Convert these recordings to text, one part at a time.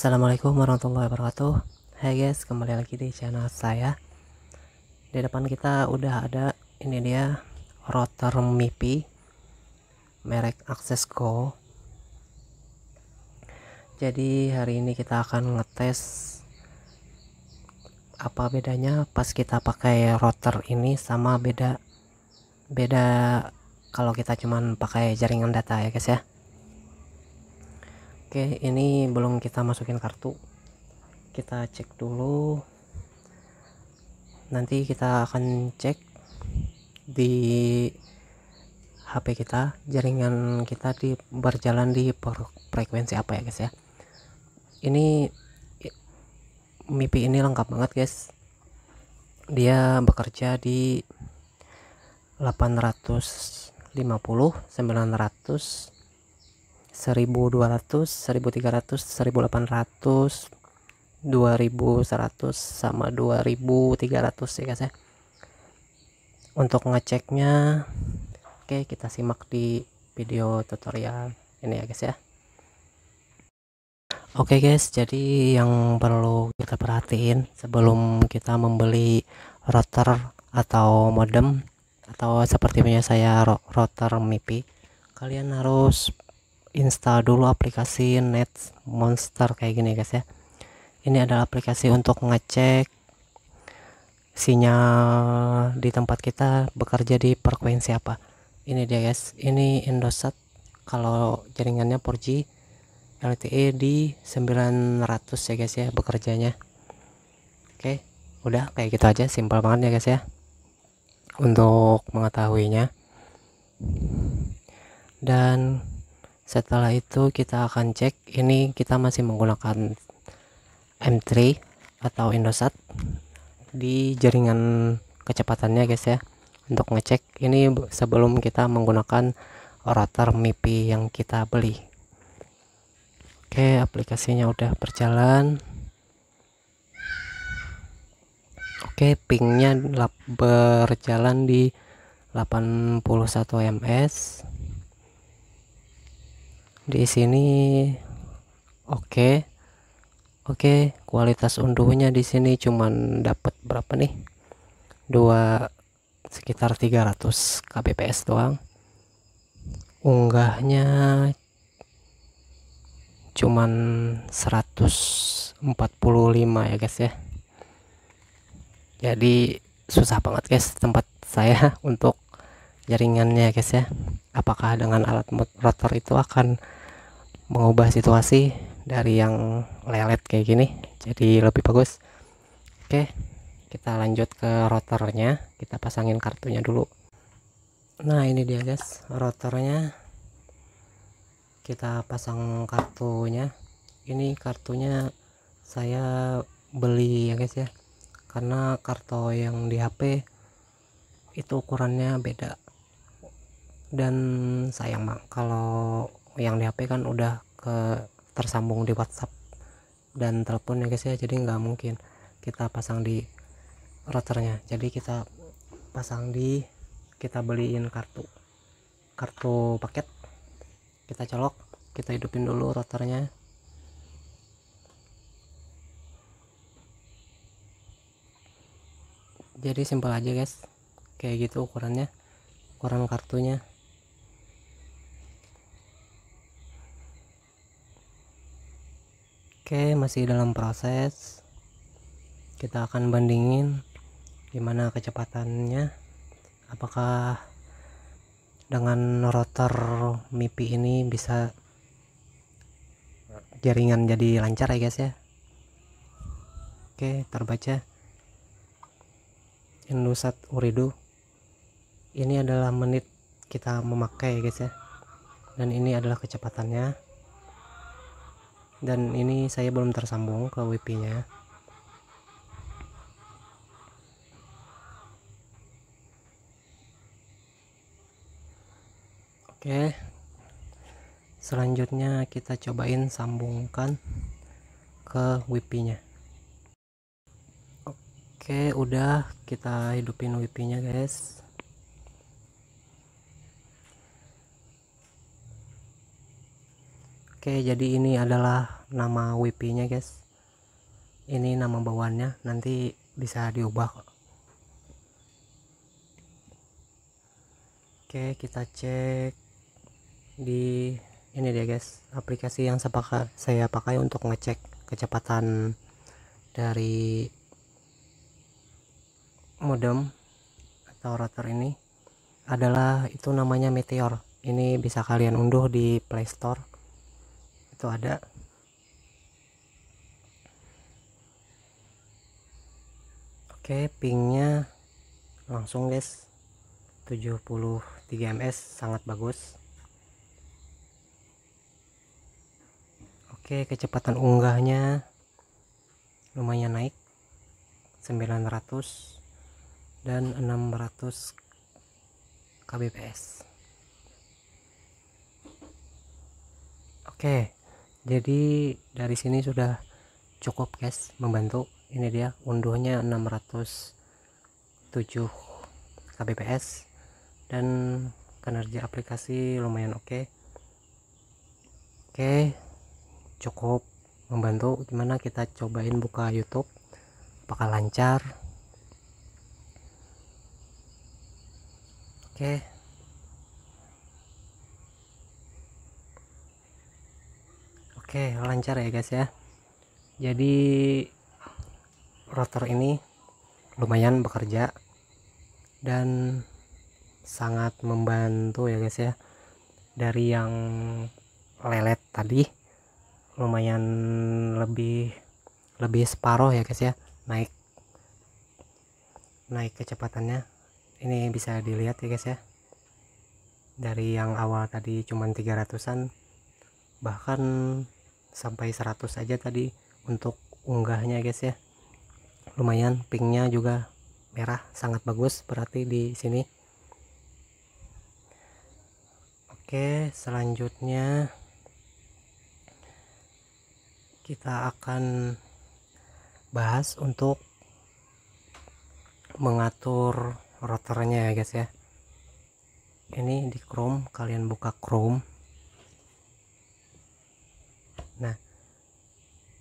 Assalamualaikum warahmatullahi wabarakatuh Hai guys kembali lagi di channel saya Di depan kita udah ada ini dia router MIPI merek Access Go jadi hari ini kita akan ngetes apa bedanya pas kita pakai router ini sama beda beda kalau kita cuman pakai jaringan data ya guys ya Oke, ini belum kita masukin kartu. Kita cek dulu. Nanti kita akan cek di HP kita, jaringan kita di berjalan di frekuensi apa ya, guys ya. Ini MIPI ini lengkap banget, guys. Dia bekerja di 850, 900, 1200 1300 1800 2100 sama 2300 ya guys ya untuk ngeceknya oke kita simak di video tutorial ini ya guys ya oke okay guys jadi yang perlu kita perhatiin sebelum kita membeli router atau modem atau seperti punya saya router MIPI kalian harus install dulu aplikasi net monster kayak gini guys ya ini adalah aplikasi untuk ngecek sinyal di tempat kita bekerja di frekuensi apa ini dia guys ini Indosat kalau jaringannya 4G LTE di 900 ya guys ya bekerjanya oke udah kayak gitu aja simpel banget ya guys ya untuk mengetahuinya dan setelah itu kita akan cek ini kita masih menggunakan M3 atau Indosat di jaringan kecepatannya guys ya untuk ngecek ini sebelum kita menggunakan router MIPI yang kita beli oke aplikasinya udah berjalan oke pingnya berjalan di 81 ms di sini oke okay. oke okay, kualitas unduhnya di sini cuman dapat berapa nih dua sekitar 300 kbps doang unggahnya cuman 145 ya guys ya jadi susah banget guys tempat saya untuk jaringannya guys ya apakah dengan alat rotor itu akan mengubah situasi dari yang lelet kayak gini jadi lebih bagus oke kita lanjut ke rotornya kita pasangin kartunya dulu nah ini dia guys rotornya kita pasang kartunya ini kartunya saya beli ya guys ya karena kartu yang di HP itu ukurannya beda dan sayang mah kalau yang di HP kan udah ke tersambung di WhatsApp dan telepon ya guys ya jadi nggak mungkin kita pasang di routernya jadi kita pasang di kita beliin kartu kartu paket kita colok kita hidupin dulu routernya jadi simpel aja guys kayak gitu ukurannya ukuran kartunya Oke, masih dalam proses. Kita akan bandingin gimana kecepatannya. Apakah dengan rotor MIPI ini bisa jaringan jadi lancar ya guys ya. Oke, terbaca. Indosat Uridu. Ini adalah menit kita memakai ya guys ya. Dan ini adalah kecepatannya dan ini saya belum tersambung ke wifi nya oke selanjutnya kita cobain sambungkan ke wifi nya oke udah kita hidupin wifi nya guys Oke jadi ini adalah nama WP nya guys ini nama bawaannya nanti bisa diubah Oke kita cek di ini dia guys aplikasi yang saya pakai untuk ngecek kecepatan dari modem atau router ini adalah itu namanya Meteor ini bisa kalian unduh di Play Store itu ada oke pingnya langsung guys 73 ms sangat bagus oke kecepatan unggahnya lumayan naik 900 dan 600 kbps oke okay jadi dari sini sudah cukup guys membantu ini dia unduhnya 607 kbps dan kinerja aplikasi lumayan oke okay. oke cukup membantu gimana kita cobain buka YouTube apakah lancar oke okay. Oke lancar ya guys ya jadi rotor ini lumayan bekerja dan sangat membantu ya guys ya dari yang lelet tadi lumayan lebih lebih separoh ya guys ya naik naik kecepatannya ini bisa dilihat ya guys ya dari yang awal tadi cuman 300an bahkan sampai 100 aja tadi untuk unggahnya guys ya lumayan pinknya juga merah sangat bagus berarti di sini oke selanjutnya kita akan bahas untuk mengatur rotornya ya guys ya ini di Chrome kalian buka Chrome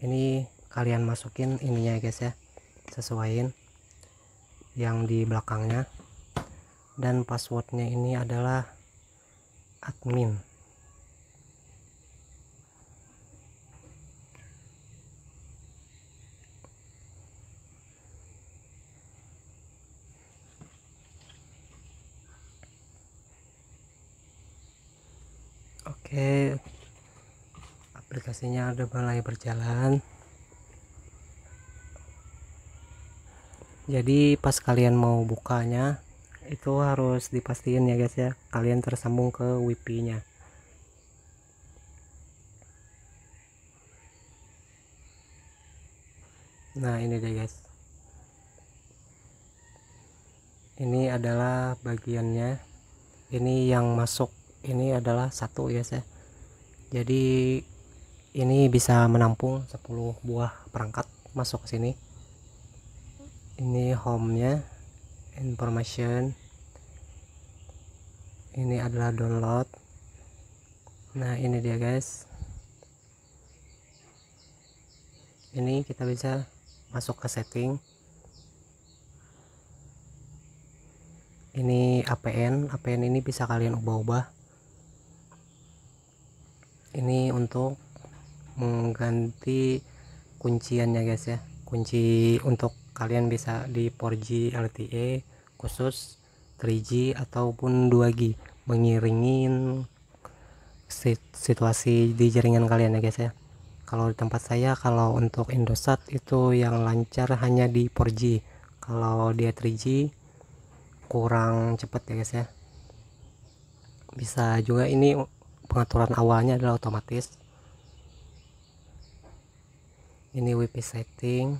ini kalian masukin ininya ya guys ya sesuaiin yang di belakangnya dan passwordnya ini adalah admin pastinya ada balai berjalan jadi pas kalian mau bukanya itu harus dipastikan ya guys ya kalian tersambung ke wifi nya nah ini deh guys ini adalah bagiannya ini yang masuk ini adalah satu ya saya jadi ini bisa menampung 10 buah perangkat masuk ke sini ini home nya information ini adalah download nah ini dia guys ini kita bisa masuk ke setting ini APN APN ini bisa kalian ubah-ubah ini untuk mengganti kunciannya guys ya kunci untuk kalian bisa di 4G LTE khusus 3G ataupun 2G mengiringin situasi di jaringan kalian ya guys ya kalau di tempat saya kalau untuk Indosat itu yang lancar hanya di 4G kalau dia 3G kurang cepat ya guys ya bisa juga ini pengaturan awalnya adalah otomatis ini WP setting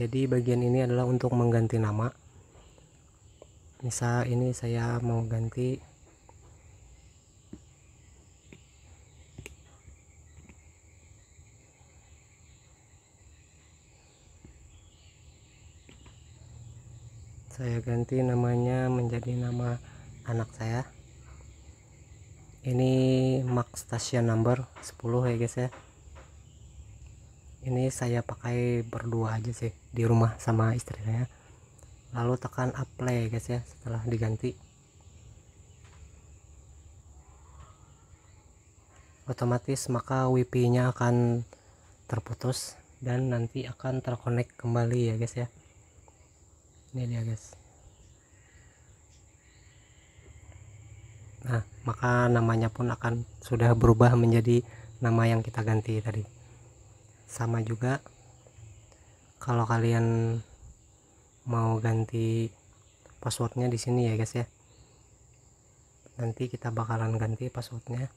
jadi bagian ini adalah untuk mengganti nama misal ini saya mau ganti saya ganti namanya menjadi nama anak saya ini max station number 10 ya guys ya ini saya pakai berdua aja sih di rumah sama istri saya lalu tekan apply guys ya setelah diganti otomatis maka wifi nya akan terputus dan nanti akan terkonek kembali ya guys ya ini dia guys nah maka namanya pun akan sudah berubah menjadi nama yang kita ganti tadi sama juga kalau kalian mau ganti passwordnya di sini ya guys ya nanti kita bakalan ganti passwordnya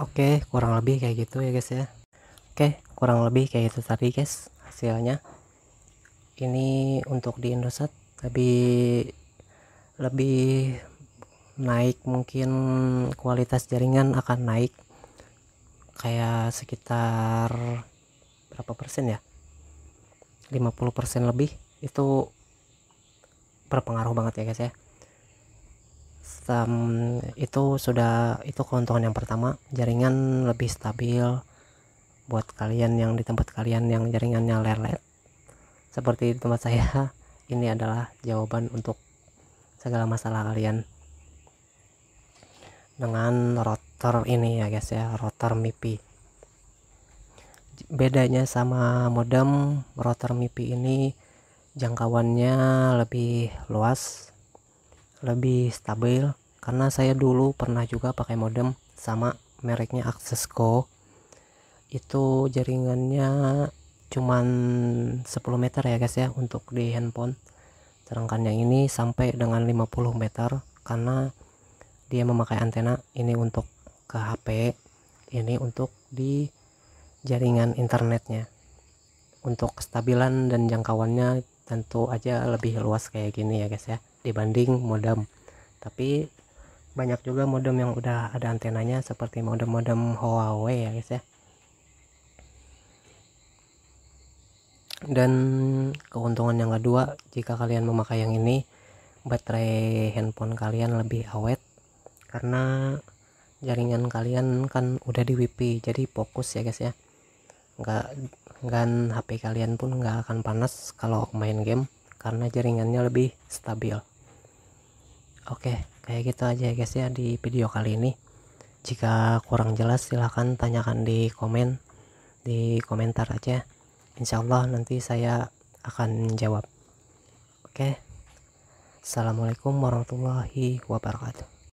Oke, kurang lebih kayak gitu ya guys ya. Oke, kurang lebih kayak gitu tadi guys hasilnya ini untuk di Indosat tapi lebih naik mungkin kualitas jaringan akan naik kayak sekitar berapa persen ya 50 persen lebih itu berpengaruh banget ya guys ya Sam, itu sudah itu keuntungan yang pertama jaringan lebih stabil buat kalian yang di tempat kalian yang jaringannya lelet seperti di tempat saya ini adalah jawaban untuk segala masalah kalian dengan rotor ini ya guys ya rotor MIPI bedanya sama modem rotor MIPI ini jangkauannya lebih luas lebih stabil karena saya dulu pernah juga pakai modem sama mereknya Accessco itu jaringannya cuman 10 meter ya guys ya untuk di handphone sedangkan yang ini sampai dengan 50 meter karena dia memakai antena ini untuk ke HP ini untuk di jaringan internetnya untuk kestabilan dan jangkauannya tentu aja lebih luas kayak gini ya guys ya dibanding modem tapi banyak juga modem yang udah ada antenanya seperti modem-modem Huawei ya guys ya dan keuntungan yang kedua jika kalian memakai yang ini baterai handphone kalian lebih awet karena jaringan kalian kan udah di WiFi jadi fokus ya guys ya nggak dan HP kalian pun nggak akan panas kalau main game karena jaringannya lebih stabil oke kayak gitu aja ya guys ya di video kali ini jika kurang jelas silahkan tanyakan di komen di komentar aja insya Allah nanti saya akan jawab. oke okay? Assalamualaikum warahmatullahi wabarakatuh